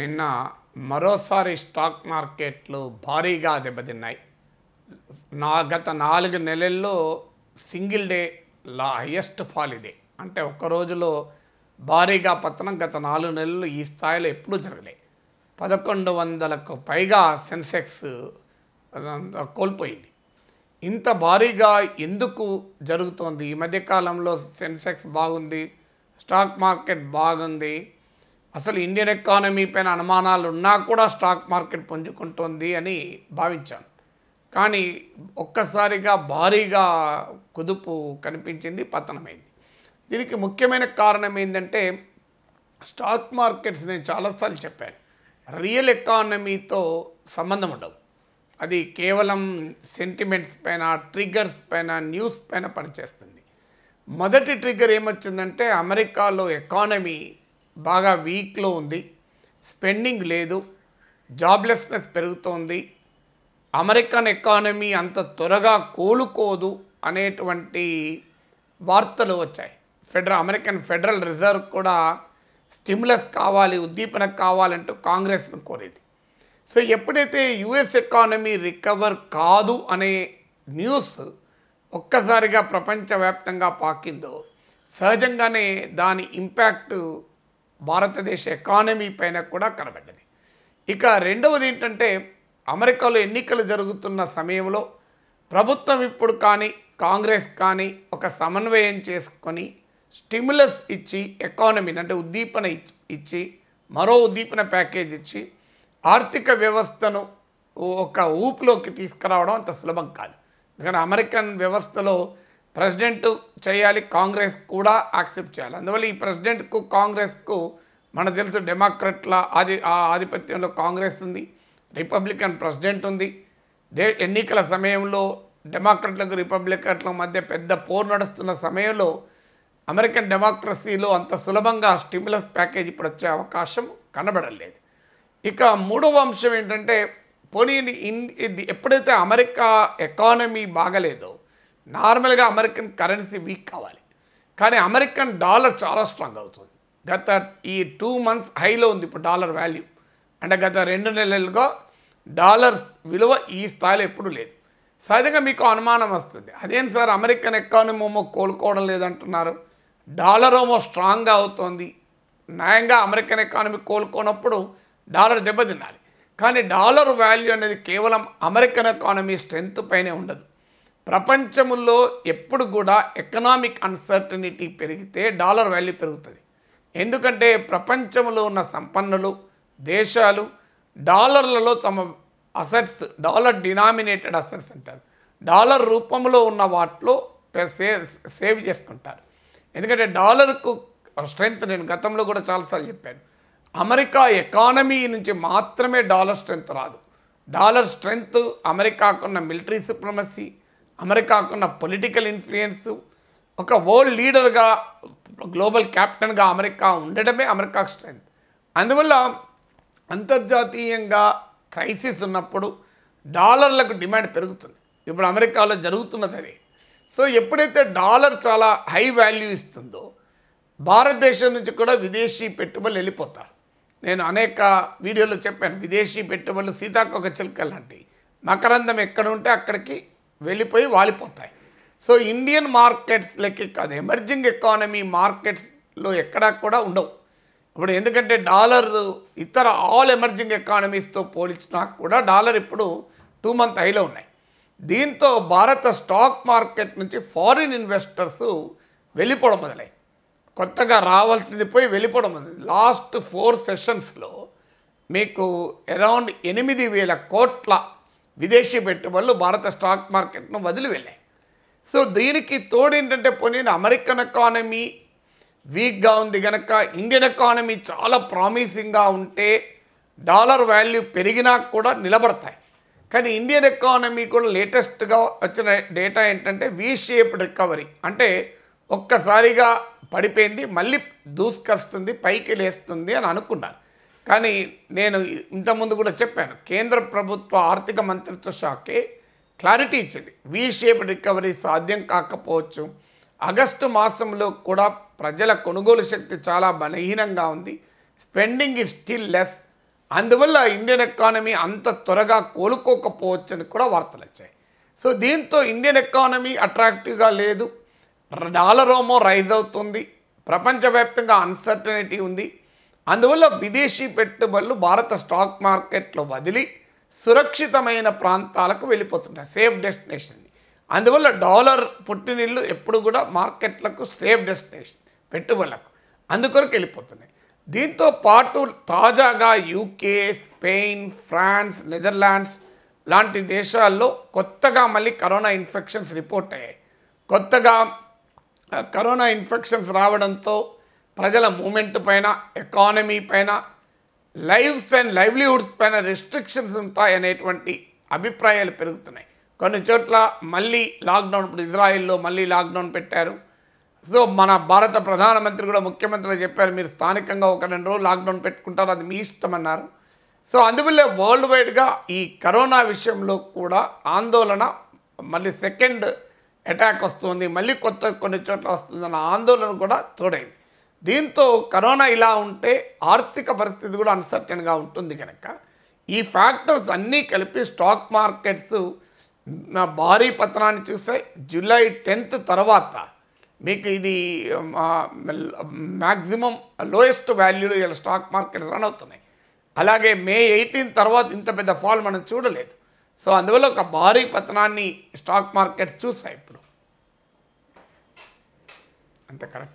నిన్న మరోసారి స్టాక్ మార్కెట్లు భారీగా దెబ్బతిన్నాయి నా గత నాలుగు నెలల్లో సింగిల్ డే లా హయ్యెస్ట్ ఫాల్ ఇదే అంటే ఒక్క రోజులో భారీగా పతనం గత నాలుగు నెలలు ఈ స్థాయిలో ఎప్పుడూ జరగలే పదకొండు వందలకు పైగా సెన్సెక్స్ కోల్పోయింది ఇంత భారీగా ఎందుకు జరుగుతోంది ఈ మధ్యకాలంలో సెన్సెక్స్ బాగుంది స్టాక్ మార్కెట్ బాగుంది అసలు ఇండియన్ ఎకానమీ పైన అనుమానాలు ఉన్నా కూడా స్టాక్ మార్కెట్ పుంజుకుంటుంది అని భావించాను కానీ ఒక్కసారిగా భారీగా కుదుపు కనిపించింది పతనమైంది దీనికి ముఖ్యమైన కారణం ఏంటంటే స్టాక్ మార్కెట్స్ నేను చాలాసార్లు చెప్పాను రియల్ ఎకానమీతో సంబంధం ఉండవు అది కేవలం సెంటిమెంట్స్ పైన ట్రిగ్గర్స్ పైన న్యూస్ పైన పనిచేస్తుంది మొదటి ట్రిగ్గర్ ఏమొచ్చిందంటే అమెరికాలో ఎకానమీ బాగా వీక్లో ఉంది స్పెండింగ్ లేదు జాబ్లెస్నెస్ పెరుగుతోంది అమెరికన్ ఎకానమీ అంత త్వరగా కోలుకోదు అనేటువంటి వార్తలు వచ్చాయి ఫెడరల్ అమెరికన్ ఫెడరల్ రిజర్వ్ కూడా స్టిమ్లెస్ కావాలి ఉద్దీపన కావాలంటూ కాంగ్రెస్ను కోరేది సో ఎప్పుడైతే యుఎస్ ఎకానమీ రికవర్ కాదు అనే న్యూస్ ఒక్కసారిగా ప్రపంచవ్యాప్తంగా పాకిందో సహజంగానే దాని ఇంపాక్ట్ భారతదేశ ఎకానమీ పైన కూడా కనబడ్డది ఇక రెండవది ఏంటంటే అమెరికాలో ఎన్నికలు జరుగుతున్న సమయంలో ప్రభుత్వం ఇప్పుడు కానీ కాంగ్రెస్ కానీ ఒక సమన్వయం చేసుకొని స్టిమ్యులస్ ఇచ్చి ఎకానమీని అంటే ఉద్దీపన ఇచ్చి మరో ఉద్దీపన ప్యాకేజ్ ఇచ్చి ఆర్థిక వ్యవస్థను ఒక ఊపులోకి తీసుకురావడం అంత సులభం కాదు ఎందుకంటే అమెరికన్ వ్యవస్థలో ప్రెసిడెంట్ చేయాలి కాంగ్రెస్ కూడా యాక్సెప్ట్ చేయాలి అందువల్ల ఈ ప్రెసిడెంట్కు కాంగ్రెస్కు మన తెలుసు డెమోక్రట్ల ఆధి ఆధిపత్యంలో కాంగ్రెస్ ఉంది రిపబ్లికన్ ప్రెసిడెంట్ ఉంది దే ఎన్నికల సమయంలో డెమోక్రట్లకు రిపబ్లికన్ల మధ్య పెద్ద పోరు నడుస్తున్న సమయంలో అమెరికన్ డెమోక్రసీలో అంత సులభంగా స్టిమ్యులస్ ప్యాకేజ్ ఇప్పుడు వచ్చే అవకాశం కనబడలేదు ఇక మూడవ అంశం ఏంటంటే పోనీ ఎప్పుడైతే అమెరికా ఎకానమీ బాగలేదో నార్మల్గా అమెరికన్ కరెన్సీ వీక్ కావాలి కానీ అమెరికన్ డాలర్ చాలా స్ట్రాంగ్ అవుతుంది గత ఈ టూ మంత్స్ హైలో ఉంది ఇప్పుడు డాలర్ వాల్యూ అంటే గత రెండు నెలలుగా డాలర్ విలువ ఈ స్థాయిలో ఎప్పుడూ లేదు సహజంగా మీకు అనుమానం వస్తుంది అదేం సార్ అమెరికన్ ఎకానమీ కోలుకోవడం లేదంటున్నారు డాలర్ ఏమో స్ట్రాంగ్గా అవుతోంది న్యాయంగా అమెరికన్ ఎకానమీ కోలుకోనప్పుడు డాలర్ దెబ్బతినాలి కానీ డాలర్ వాల్యూ అనేది కేవలం అమెరికన్ ఎకానమీ స్ట్రెంత్ పైనే ఉండదు ప్రపంచంలో ఎప్పుడు కూడా ఎకనామిక్ అన్సర్టనిటీ పెరిగితే డాలర్ వాల్యూ పెరుగుతుంది ఎందుకంటే ప్రపంచంలో ఉన్న సంపన్నులు దేశాలు డాలర్లలో తమ అసెట్స్ డాలర్ డినామినేటెడ్ అసెట్స్ అంటారు డాలర్ రూపంలో ఉన్న వాటిలో సేవ్ చేసుకుంటారు ఎందుకంటే డాలర్కు స్ట్రెంగ్త్ నేను గతంలో కూడా చాలాసార్లు చెప్పాను అమెరికా ఎకానమీ నుంచి మాత్రమే డాలర్ స్ట్రెంగ్త్ రాదు డాలర్ స్ట్రెంగ్త్ అమెరికాకున్న మిలిటరీ సుప్రమసీ అమెరికాకున్న పొలిటికల్ ఇన్ఫ్లుయెన్స్ ఒక వరల్డ్ లీడర్గా గ్లోబల్ క్యాప్టెన్గా అమెరికా ఉండడమే అమెరికా స్ట్రెంగ్త్ అందువల్ల అంతర్జాతీయంగా క్రైసిస్ ఉన్నప్పుడు డాలర్లకు డిమాండ్ పెరుగుతుంది ఇప్పుడు అమెరికాలో జరుగుతున్నది అది సో ఎప్పుడైతే డాలర్ చాలా హై వాల్యూ ఇస్తుందో భారతదేశం నుంచి కూడా విదేశీ పెట్టుబడులు వెళ్ళిపోతారు నేను అనేక వీడియోలో చెప్పాను విదేశీ పెట్టుబడులు సీతాకొక చిలుక లాంటివి మకరందం ఎక్కడ ఉంటే అక్కడికి వెళ్ళిపోయి వాలిపోతాయి సో ఇండియన్ మార్కెట్స్ లెక్క కాదు ఎమర్జింగ్ ఎకానమీ మార్కెట్స్లో ఎక్కడా కూడా ఉండవు ఇప్పుడు ఎందుకంటే డాలర్ ఇతర ఆల్ ఎమర్జింగ్ ఎకానమీస్తో పోల్చినా కూడా డాలర్ ఇప్పుడు టూ మంత్ హైలో ఉన్నాయి దీంతో భారత స్టాక్ మార్కెట్ నుంచి ఫారిన్ ఇన్వెస్టర్స్ వెళ్ళిపోవడం మొదలై కొత్తగా రావాల్సింది పోయి వెళ్ళిపోవడం మొదలైంది లాస్ట్ ఫోర్ సెషన్స్లో మీకు అరౌండ్ ఎనిమిది వేల కోట్ల విదేశీ పెట్టుబడులు భారత స్టాక్ మార్కెట్ను వదిలి వెళ్ళాయి సో దీనికి తోడు ఏంటంటే పోనీ అమెరికన్ ఎకానమీ వీక్గా ఉంది కనుక ఇండియన్ ఎకానమీ చాలా ప్రామిసింగ్గా ఉంటే డాలర్ వాల్యూ పెరిగినా కూడా నిలబడతాయి కానీ ఇండియన్ ఎకానమీ కూడా లేటెస్ట్గా వచ్చిన డేటా ఏంటంటే వీ షేప్ రికవరీ అంటే ఒక్కసారిగా పడిపోయింది మళ్ళీ దూసుకొస్తుంది పైకి లేస్తుంది అని అనుకున్నారు కానీ నేను ఇంతకుముందు కూడా చెప్పాను కేంద్ర ప్రభుత్వ ఆర్థిక మంత్రిత్వ శాఖే క్లారిటీ ఇచ్చింది వీ షేప్ రికవరీ సాధ్యం కాకపోవచ్చు ఆగస్టు మాసంలో కూడా ప్రజల కొనుగోలు శక్తి చాలా బలహీనంగా ఉంది స్పెండింగ్ ఇస్ స్టిల్ లెస్ అందువల్ల ఇండియన్ ఎకానమీ అంత త్వరగా కోలుకోకపోవచ్చని కూడా వార్తలు వచ్చాయి సో దీంతో ఇండియన్ ఎకానమీ అట్రాక్టివ్గా లేదు డాలరోమో రైజ్ అవుతుంది ప్రపంచవ్యాప్తంగా అన్సర్టనిటీ ఉంది అందువల్ల విదేశీ పెట్టుబడులు భారత స్టాక్ మార్కెట్లో వదిలి సురక్షితమైన ప్రాంతాలకు వెళ్ళిపోతున్నాయి సేఫ్ డెస్టినేషన్ అందువల్ల డాలర్ పుట్టినిళ్ళు ఎప్పుడు కూడా మార్కెట్లకు సేఫ్ డెస్టినేషన్ పెట్టుబడులకు అందుకొరకు వెళ్ళిపోతున్నాయి దీంతో పాటు తాజాగా యూకే స్పెయిన్ ఫ్రాన్స్ నెదర్లాండ్స్ లాంటి దేశాల్లో కొత్తగా మళ్ళీ కరోనా ఇన్ఫెక్షన్స్ రిపోర్ట్ అయ్యాయి కొత్తగా కరోనా ఇన్ఫెక్షన్స్ రావడంతో ప్రజల మూమెంట్ పైన ఎకానమీ పైన లైఫ్స్ అండ్ లైవ్లీహుడ్స్ పైన రిస్ట్రిక్షన్స్ ఉంటాయనేటువంటి అభిప్రాయాలు పెరుగుతున్నాయి కొన్ని చోట్ల మళ్ళీ లాక్డౌన్ ఇప్పుడు ఇజ్రాయెల్లో మళ్ళీ లాక్డౌన్ పెట్టారు సో మన భారత ప్రధానమంత్రి కూడా ముఖ్యమంత్రిగా చెప్పారు మీరు స్థానికంగా ఒక రెండు రోజులు లాక్డౌన్ పెట్టుకుంటారు అది మీ ఇష్టం అన్నారు సో అందువల్లే వరల్డ్ వైడ్గా ఈ కరోనా విషయంలో కూడా ఆందోళన మళ్ళీ సెకండ్ అటాక్ వస్తుంది మళ్ళీ కొత్త కొన్ని చోట్ల వస్తుందన్న ఆందోళన కూడా తోడైంది దీంతో కరోనా ఇలా ఉంటే ఆర్థిక పరిస్థితి కూడా అన్సర్టన్గా ఉంటుంది కనుక ఈ ఫ్యాక్టర్స్ అన్నీ కలిపి స్టాక్ మార్కెట్స్ భారీ పతనాన్ని చూస్తే జూలై టెన్త్ తర్వాత మీకు ఇది మ్యాక్సిమం లోయెస్ట్ వాల్యూలో ఇలా స్టాక్ మార్కెట్ రన్ అవుతున్నాయి అలాగే మే ఎయిటీన్ తర్వాత ఇంత పెద్ద ఫాల్ మనం చూడలేదు సో అందువల్ల ఒక భారీ పతనాన్ని స్టాక్ మార్కెట్ చూసాయి ఇప్పుడు అంత కరెక్ట్